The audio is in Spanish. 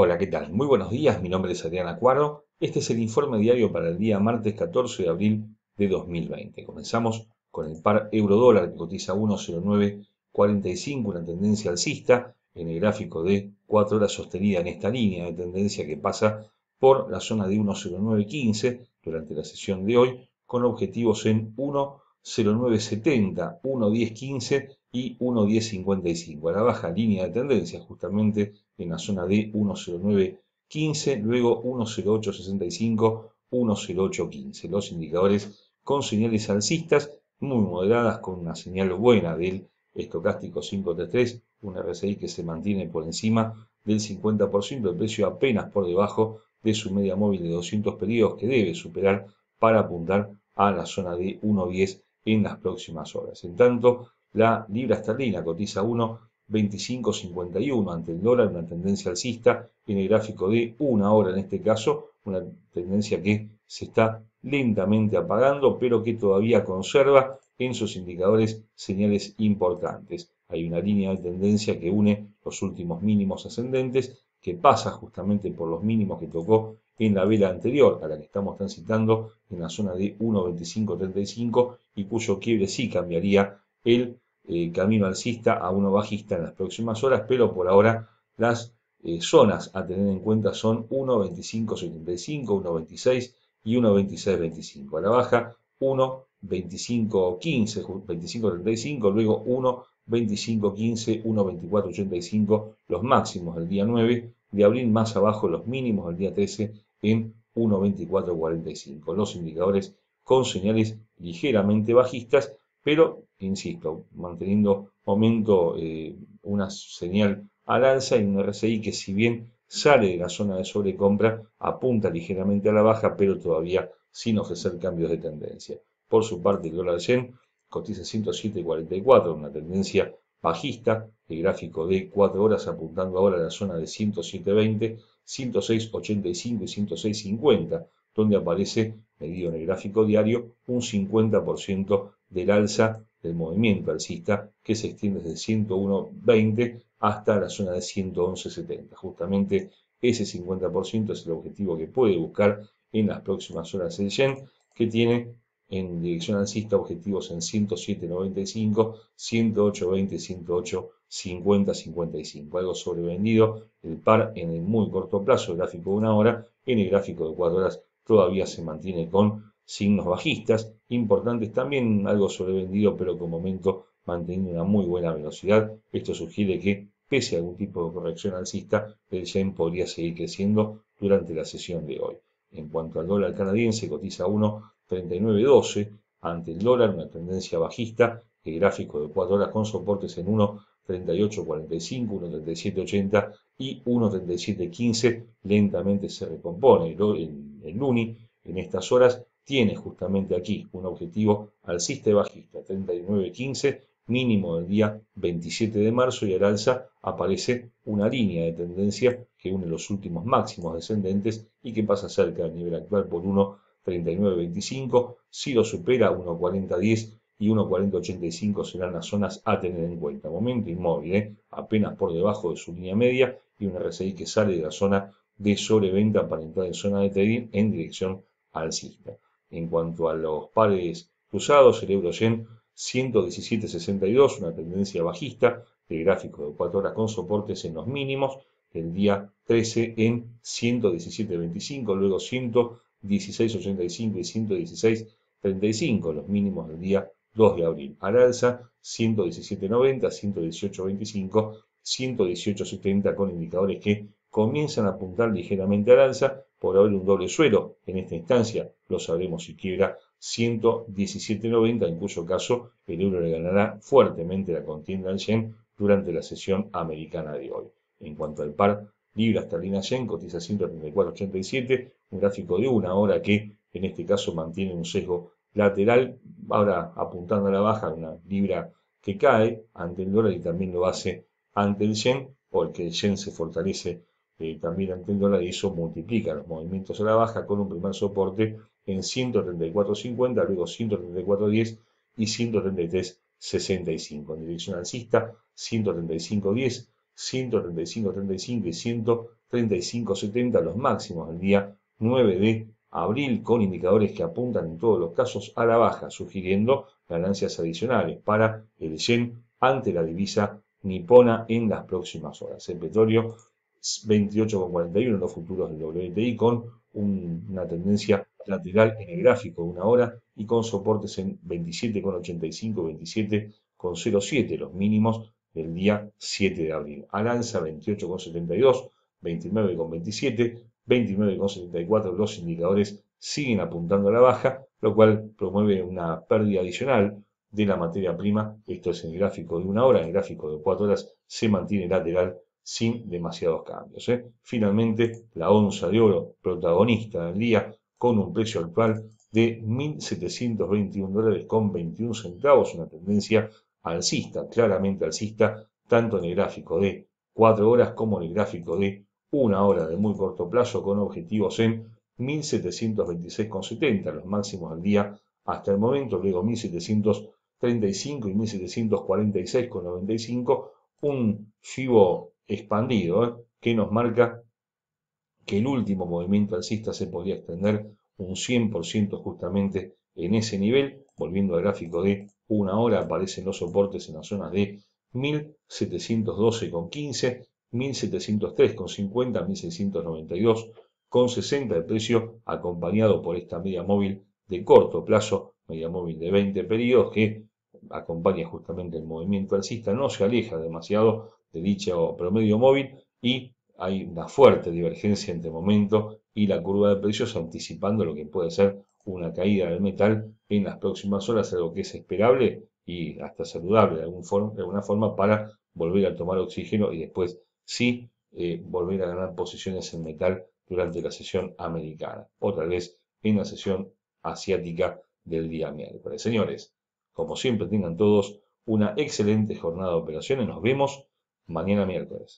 Hola, ¿qué tal? Muy buenos días, mi nombre es Adrián Acuaro. Este es el informe diario para el día martes 14 de abril de 2020. Comenzamos con el par euro-dólar que cotiza 1,0945, una tendencia alcista en el gráfico de 4 horas sostenida en esta línea de tendencia que pasa por la zona de 1,0915 durante la sesión de hoy, con objetivos en 1,0970, 1,1015 y 1.1055, a la baja línea de tendencia, justamente en la zona de 1.0915, luego 1.0865, 1.0815. Los indicadores con señales alcistas muy moderadas, con una señal buena del estocástico 533, un RSI que se mantiene por encima del 50%, el precio apenas por debajo de su media móvil de 200 periodos que debe superar para apuntar a la zona de 1.10 en las próximas horas. En tanto, la libra esterlina cotiza 1.2551 ante el dólar, una tendencia alcista en el gráfico de una hora en este caso, una tendencia que se está lentamente apagando, pero que todavía conserva en sus indicadores señales importantes. Hay una línea de tendencia que une los últimos mínimos ascendentes, que pasa justamente por los mínimos que tocó en la vela anterior a la que estamos transitando en la zona de 1.2535 y cuyo quiebre sí cambiaría el eh, camino alcista a uno bajista en las próximas horas, pero por ahora las eh, zonas a tener en cuenta son 1.25.75, 1.26 y 1.26.25. A la baja 1.25.15, 25.35, luego 1.25.15, 1.24.85, los máximos del día 9 de abril, más abajo los mínimos del día 13 en 1.24.45. Los indicadores con señales ligeramente bajistas pero, insisto, manteniendo momento eh, una señal al alza y un RSI que si bien sale de la zona de sobrecompra, apunta ligeramente a la baja, pero todavía sin ofrecer cambios de tendencia. Por su parte, el dólar yen cotiza 107.44, una tendencia bajista, el gráfico de 4 horas apuntando ahora a la zona de 107.20, 106.85 y 106.50, donde aparece, medido en el gráfico diario, un 50% del alza del movimiento alcista que se extiende desde 101.20 hasta la zona de 111.70. Justamente ese 50% es el objetivo que puede buscar en las próximas horas el yen, que tiene en dirección alcista objetivos en 107.95, 108.20, 108.50, 55. Algo sobrevendido el par en el muy corto plazo, gráfico de una hora, en el gráfico de cuatro horas todavía se mantiene con signos bajistas importantes, también algo sobrevendido, pero con momento manteniendo una muy buena velocidad. Esto sugiere que, pese a algún tipo de corrección alcista, el yen podría seguir creciendo durante la sesión de hoy. En cuanto al dólar canadiense, cotiza 1.3912 ante el dólar, una tendencia bajista, el gráfico de 4 horas con soportes en 1.3845, 1.3780 y 1.3715, lentamente se recompone el, el, UNI en estas horas tiene justamente aquí un objetivo alcista y bajista, 39.15, mínimo del día 27 de marzo y al alza aparece una línea de tendencia que une los últimos máximos descendentes y que pasa cerca del nivel actual por 1.39.25, si lo supera 1.40.10 y 1.4085 serán las zonas a tener en cuenta. Momento inmóvil, ¿eh? apenas por debajo de su línea media y una RSI que sale de la zona de sobreventa para entrar en zona de trading en dirección alcista. En cuanto a los pares cruzados, el euro yen 117.62, una tendencia bajista de gráfico de 4 horas con soportes en los mínimos, el día 13 en 117.25, luego 116.85 y 116.35, los mínimos del día 2 de abril. Al alza 117.90, 118.25, 118.70 con indicadores que comienzan a apuntar ligeramente al alza por haber un doble suelo. En esta instancia lo sabremos si quiebra 117.90, en cuyo caso el euro le ganará fuertemente la contienda al yen durante la sesión americana de hoy. En cuanto al par, libra esterlina yen cotiza 134.87, un gráfico de una hora que en este caso mantiene un sesgo lateral, ahora apuntando a la baja, una libra que cae ante el dólar y también lo hace ante el yen, porque el yen se fortalece también ante el dólar y eso multiplica los movimientos a la baja con un primer soporte en 134.50, luego 134.10 y 133.65. En dirección alcista, 135.10, 135.35 y 135.70 los máximos del día 9 de abril con indicadores que apuntan en todos los casos a la baja, sugiriendo ganancias adicionales para el yen ante la divisa nipona en las próximas horas. El petróleo 28,41 en los futuros del WTI con una tendencia lateral en el gráfico de una hora y con soportes en 27,85, 27,07, los mínimos del día 7 de abril. Alanza 28,72, 29,27, 29,74 los indicadores siguen apuntando a la baja, lo cual promueve una pérdida adicional de la materia prima. Esto es en el gráfico de una hora, en el gráfico de cuatro horas se mantiene lateral sin demasiados cambios. ¿eh? Finalmente, la onza de oro protagonista del día con un precio actual de 1.721 dólares con 21 centavos, una tendencia alcista, claramente alcista, tanto en el gráfico de 4 horas como en el gráfico de 1 hora de muy corto plazo, con objetivos en 1.726,70, los máximos del día hasta el momento, luego 1.735 y 1.746,95 un Fibo expandido ¿eh? que nos marca que el último movimiento alcista se podría extender un 100% justamente en ese nivel. Volviendo al gráfico de una hora, aparecen los soportes en las zonas de 1712,15, 1703,50, 1692,60. de precio acompañado por esta media móvil de corto plazo, media móvil de 20 periodos, que acompaña justamente el movimiento alcista, no se aleja demasiado de dicho promedio móvil y hay una fuerte divergencia entre momento y la curva de precios anticipando lo que puede ser una caída del metal en las próximas horas, algo que es esperable y hasta saludable de, alguna forma para volver a tomar oxígeno y después sí eh, volver a ganar posiciones en metal durante la sesión americana otra vez en la sesión asiática del día miércoles. Señores, como siempre, tengan todos una excelente jornada de operaciones. Nos vemos mañana miércoles.